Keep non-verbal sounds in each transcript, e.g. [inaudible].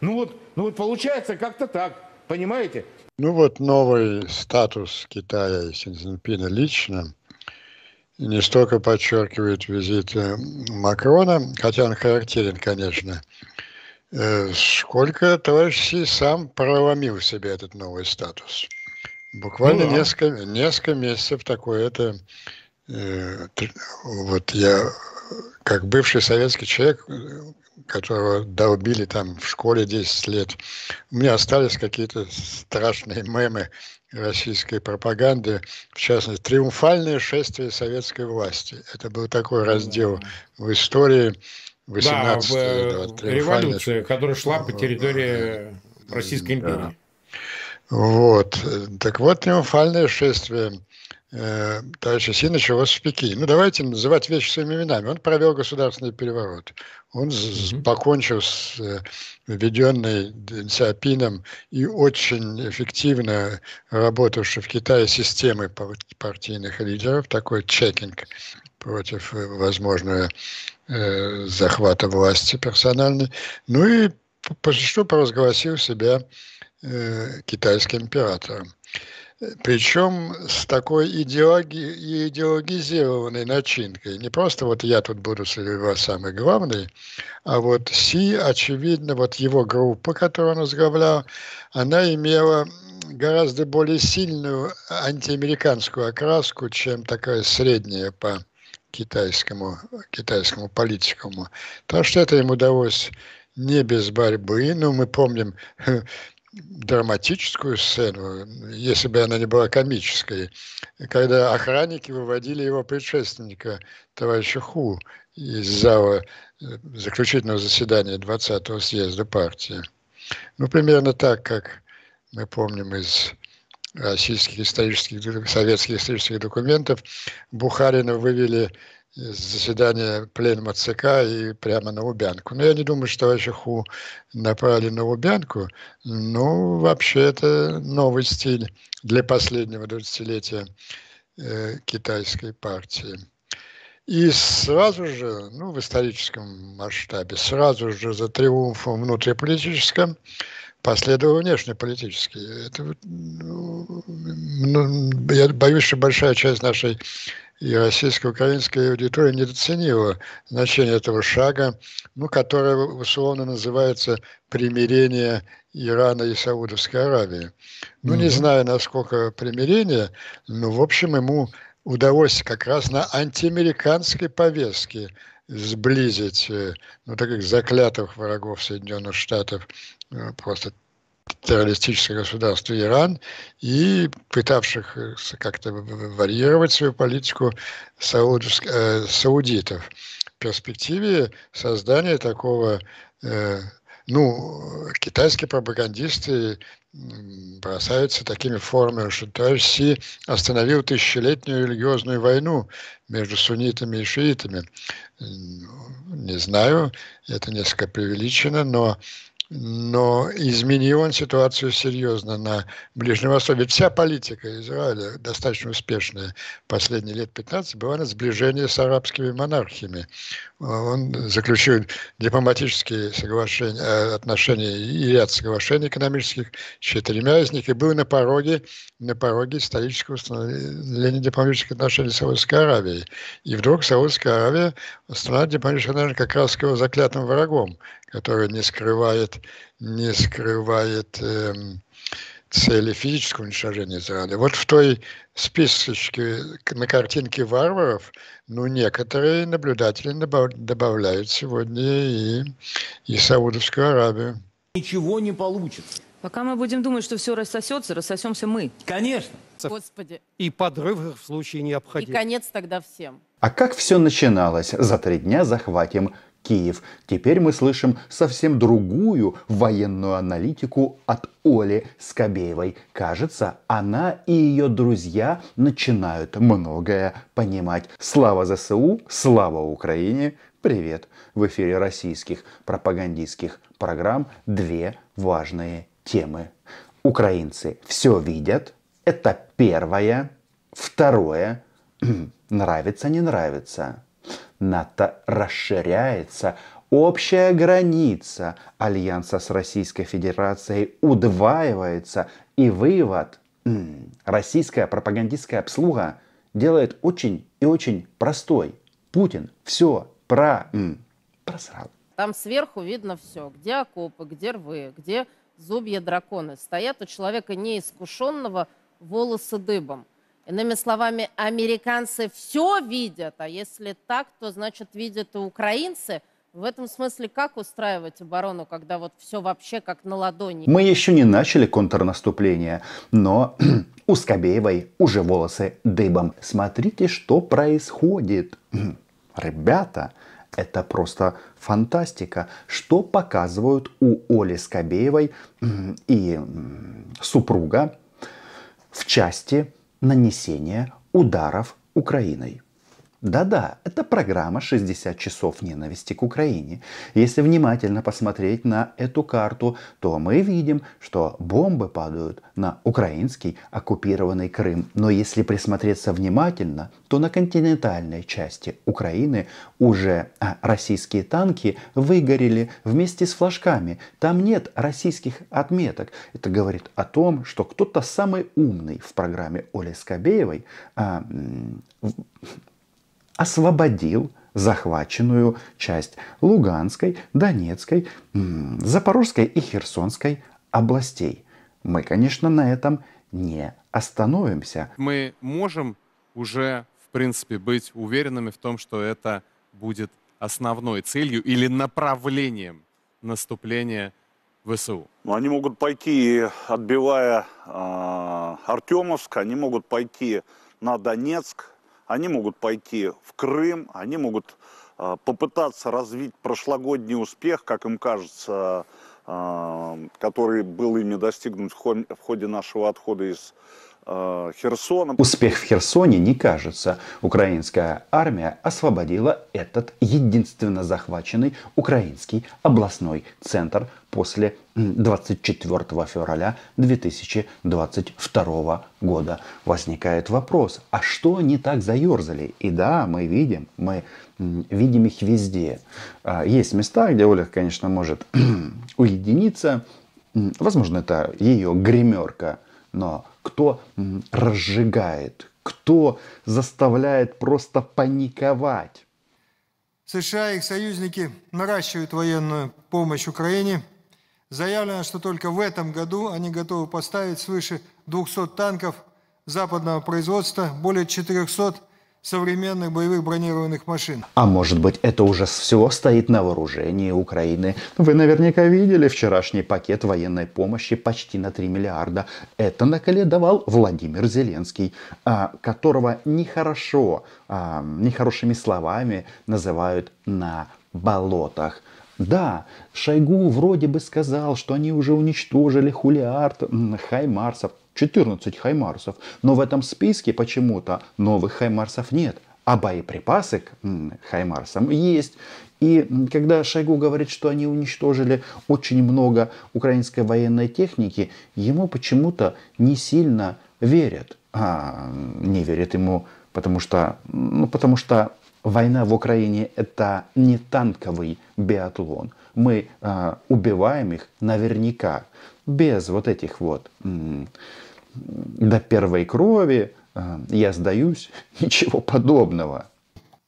Ну вот, ну вот получается как-то так, понимаете? Ну вот новый статус Китая и Синьцзинпина лично не столько подчеркивает визит Макрона, хотя он характерен, конечно, э, сколько товарищ Си сам проломил себе этот новый статус. Буквально ну, да. несколько, несколько месяцев такое это... Э, вот я, как бывший советский человек, которого долбили там в школе 10 лет. У меня остались какие-то страшные мемы российской пропаганды, в частности, «Триумфальное шествие советской власти». Это был такой раздел в истории 18 да, э, да, революция, которая шла по территории Российской империи. Да. Вот. Так вот, «Триумфальное шествие э, товарища Синовича Пекине. Ну, давайте называть вещи своими именами. Он провел государственный переворот. Он mm-hmm. покончил с э, введенной Сиапином и очень эффективно работавшей в Китае системой партийных лидеров, такой чекинг против э, возможного э, захвата власти персональной. Ну и по что провозгласил себя э, китайским императором причем с такой идеологи, идеологизированной начинкой. Не просто вот я тут буду среди вас самый главный, а вот Си, очевидно, вот его группа, которую он возглавлял, она имела гораздо более сильную антиамериканскую окраску, чем такая средняя по китайскому, китайскому политикуму. Так что это ему удалось не без борьбы. Ну, мы помним [laughs] драматическую сцену, если бы она не была комической, когда охранники выводили его предшественника, товарища Ху, из зала э, заключительного заседания 20-го съезда партии. Ну, примерно так, как мы помним из российских исторических, советских исторических документов, Бухарина вывели заседание пленума ЦК и прямо на Лубянку. Но ну, я не думаю, что вообще Ху напали на Лубянку. Ну, вообще, это новый стиль для последнего 20-летия э, китайской партии. И сразу же, ну, в историческом масштабе, сразу же за триумфом внутриполитическим последовал внешнеполитический. Это, ну, я боюсь, что большая часть нашей и российско-украинская аудитория недооценила значение этого шага, ну, который условно называется примирение Ирана и Саудовской Аравии. Ну, mm не знаю, насколько примирение, но, в общем, ему удалось как раз на антиамериканской повестке сблизить э, ну, таких заклятых врагов Соединенных Штатов, э, просто террористическое государство Иран и пытавшихся э, как-то варьировать свою политику э, саудитов. В перспективе создания такого, э, ну, китайские пропагандисты бросаются такими формами, что товарищ Си остановил тысячелетнюю религиозную войну между суннитами и шиитами. Не знаю, это несколько преувеличено, но но изменил он ситуацию серьезно на Ближнем Востоке. Ведь вся политика Израиля, достаточно успешная последние лет 15, была на сближение с арабскими монархиями. А он заключил дипломатические соглашения, э, отношения и ряд соглашений экономических с четырьмя из них и был на пороге, на пороге исторического установления дипломатических отношений с Саудовской Аравией. И вдруг Саудовская Аравия страна дипломатических отношений как раз к его заклятым врагом, который не скрывает, не скрывает эм, цели физического уничтожения Израиля. Вот в той списочке на картинке варваров, ну, некоторые наблюдатели добавляют сегодня и, и Саудовскую Аравию. Ничего не получится. Пока мы будем думать, что все рассосется, рассосемся мы. Конечно. Господи. И подрыв в случае необходимости. И конец тогда всем. А как все начиналось за три дня захватим Киев. Теперь мы слышим совсем другую военную аналитику от Оли Скобеевой. Кажется, она и ее друзья начинают многое понимать. Слава ЗСУ, слава Украине, привет! В эфире российских пропагандистских программ две важные темы. Украинцы все видят, это первое. Второе, [clears throat] нравится, не нравится. НАТО расширяется, общая граница альянса с Российской Федерацией удваивается, и вывод – российская пропагандистская обслуга делает очень и очень простой. Путин все про просрал. Там сверху видно все, где окопы, где рвы, где зубья драконы. Стоят у человека неискушенного волосы дыбом – Иными словами, американцы все видят, а если так, то значит видят и украинцы. В этом смысле как устраивать оборону, когда вот все вообще как на ладони? Мы еще не начали контрнаступление, но [clears throat] у Скобеевой уже волосы дыбом. Смотрите, что происходит. [clears throat] Ребята, это просто фантастика, что показывают у Оли Скобеевой [clears throat] и супруга в части нанесения ударов Украиной. Да-да, это программа «60 часов ненависти к Украине». Если внимательно посмотреть на эту карту, то мы видим, что бомбы падают на украинский оккупированный Крым. Но если присмотреться внимательно, то на континентальной части Украины уже а, российские танки выгорели вместе с флажками. Там нет российских отметок. Это говорит о том, что кто-то самый умный в программе Оли Скобеевой а, освободил захваченную часть Луганской, Донецкой, Запорожской и Херсонской областей. Мы, конечно, на этом не остановимся. Мы можем уже, в принципе, быть уверенными в том, что это будет основной целью или направлением наступления ВСУ. Ну, они могут пойти, отбивая э, Артемовск, они могут пойти на Донецк, они могут пойти в Крым, они могут а, попытаться развить прошлогодний успех, как им кажется, а, который был ими достигнут в ходе нашего отхода из Э, Херсоном. Успех в Херсоне не кажется. Украинская армия освободила этот единственно захваченный украинский областной центр после 24 февраля 2022 года. Возникает вопрос, а что они так заерзали? И да, мы видим, мы видим их везде. А, есть места, где Ольга, конечно, может [clears throat] уединиться. Возможно, это ее гримерка, но кто разжигает, кто заставляет просто паниковать. США и их союзники наращивают военную помощь Украине. Заявлено, что только в этом году они готовы поставить свыше 200 танков западного производства, более 400 современных боевых бронированных машин. А может быть, это уже все стоит на вооружении Украины? Вы наверняка видели вчерашний пакет военной помощи почти на 3 миллиарда. Это наколедовал Владимир Зеленский, а, которого нехорошо, а, нехорошими словами называют на болотах. Да, Шойгу вроде бы сказал, что они уже уничтожили хулиард, хаймарсов, 14 хаймарсов. Но в этом списке почему-то новых хаймарсов нет. А боеприпасы к хаймарсам есть. И когда Шойгу говорит, что они уничтожили очень много украинской военной техники, ему почему-то не сильно верят. А, не верят ему, потому что, ну, потому что война в Украине это не танковый биатлон. Мы а, убиваем их наверняка без вот этих вот до первой крови, э, я сдаюсь, [laughs] ничего подобного.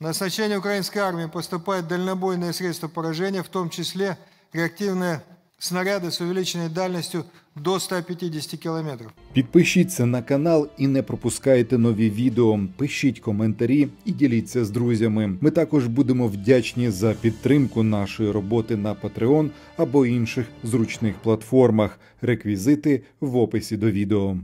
На оснащение украинской армии поступает дальнобойное средство поражения, в том числе реактивная Снаряди с увеличенной дальностью до 150 км. Підпишіться на канал і не пропускайте нові відео. Пишіть коментарі і діліться з друзями. Ми також будемо вдячні за підтримку нашої роботи на Patreon або інших зручних платформах. Реквізити в описі до відео.